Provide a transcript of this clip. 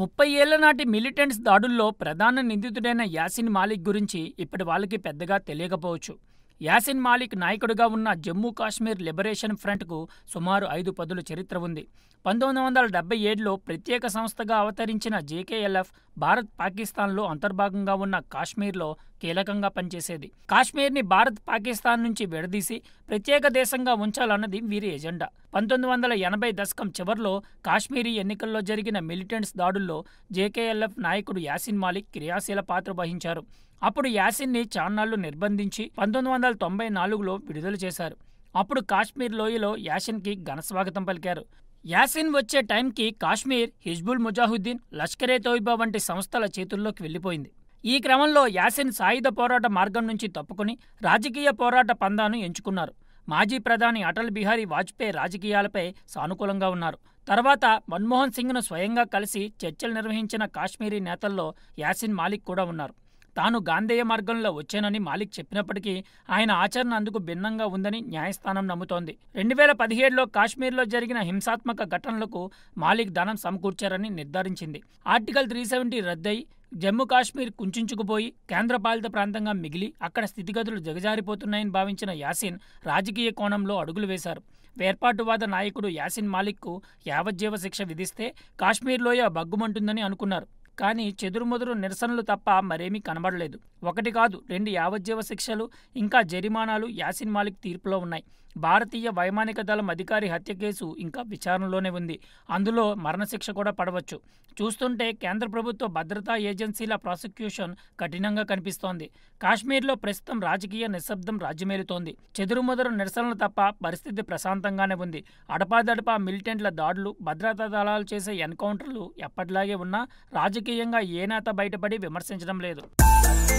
ముప్పై ఏళ్ల నాటి మిలిటెంట్స్ దాడుల్లో ప్రధాన నిందితుడైన యాసిన్ మాలిక్ గురించి ఇప్పటి వాళ్ళకి పెద్దగా తెలియకపోవచ్చు యాసిన్ మాలిక్ నాయకుడిగా ఉన్న జమ్మూ కాశ్మీర్ లిబరేషన్ ఫ్రంట్కు సుమారు ఐదు పదుల చరిత్ర ఉంది పంతొమ్మిది వందల డెబ్బై ఏడులో ప్రత్యేక సంస్థగా అవతరించిన జేకేఎల్ఎఫ్ భారత్ పాకిస్తాన్లో అంతర్భాగంగా ఉన్న కాశ్మీర్లో కీలకంగా పనిచేసేది కాశ్మీర్ని భారత్ పాకిస్తాన్ నుంచి విడదీసి ప్రత్యేక దేశంగా ఉంచాలన్నది వీరి ఎజెండా పంతొమ్మిది వందల ఎనభై దశకం చివరిలో కాశ్మీరీ ఎన్నికల్లో జరిగిన మిలిటెంట్స్ దాడుల్లో జేకేఎల్ఎఫ్ నాయకుడు యాసిన్ మాలిక్ క్రియాశీల పాత్ర వహించారు అప్పుడు యాసిన్ని చాన్నాళ్లు నిర్బంధించి పంతొమ్మిది వందల తొంభై నాలుగులో విడుదల చేశారు అప్పుడు కాశ్మీర్ లోయలో యాసిన్కి ఘనస్వాగతం పలికారు యాసిన్ వచ్చే టైంకి కాశ్మీర్ హిజ్బుల్ ముజాహుద్దీన్ లష్కరే తోయిబా వంటి సంస్థల చేతుల్లోకి వెళ్ళిపోయింది ఈ క్రమంలో యాసిన్ సాయుధ పోరాట మార్గం నుంచి తప్పుకుని రాజకీయ పోరాట పందాను ఎంచుకున్నారు మాజీ ప్రధాని అటల్ బిహారీ వాజ్పేయి రాజకీయాలపై సానుకూలంగా ఉన్నారు తర్వాత మన్మోహన్ సింగ్ను స్వయంగా కలిసి చర్చలు నిర్వహించిన కాశ్మీరీ నేతల్లో యాసిన్ మాలిక్ కూడా ఉన్నారు తాను గాంధేయ మార్గంలో వచ్చానని మాలిక్ చెప్పినప్పటికీ ఆయన ఆచరణ అందుకు భిన్నంగా ఉందని న్యాయస్థానం నమ్ముతోంది రెండు వేల పదిహేడులో కాశ్మీర్లో జరిగిన హింసాత్మక ఘటనలకు మాలిక్ ధనం సమకూర్చారని నిర్ధారించింది ఆర్టికల్ త్రీ సెవెంటీ రద్దయి జమ్మూ కాశ్మీర్ కుంచుకుపోయి కేంద్రపాలిత ప్రాంతంగా మిగిలి అక్కడ స్థితిగతులు దిగజారిపోతున్నాయని భావించిన యాసిన్ రాజకీయ కోణంలో అడుగులు వేశారు వేర్పాటువాద నాయకుడు యాసిన్ మాలిక్కు యావజ్జీవ శిక్ష విధిస్తే కాశ్మీర్లోయ బగ్గుమంటుందని అనుకున్నారు కానీ చెదురుమదురు నిరసనలు తప్ప మరేమీ కనబడలేదు ఒకటి కాదు రెండు యావజ్జీవ శిక్షలు ఇంకా జరిమానాలు యాసిన్ మాలిక్ తీర్పులో ఉన్నాయి భారతీయ వైమానిక దళం అధికారి హత్య కేసు ఇంకా విచారణలోనే ఉంది అందులో మరణశిక్ష కూడా పడవచ్చు చూస్తుంటే కేంద్ర ప్రభుత్వ భద్రతా ఏజెన్సీల ప్రాసిక్యూషన్ కఠినంగా కనిపిస్తోంది కాశ్మీర్లో ప్రస్తుతం రాజకీయ నిశ్శబ్దం రాజ్యమేలుతోంది చెదురుమదురు నిరసనలు తప్ప పరిస్థితి ప్రశాంతంగానే ఉంది అడపాదడపా మిలిటెంట్ల దాడులు భద్రతా దళాలు చేసే ఎన్కౌంటర్లు ఎప్పటిలాగే ఉన్నా రాజకీయ రాజకీయంగా నేత బయటపడి విమర్శించడం లేదు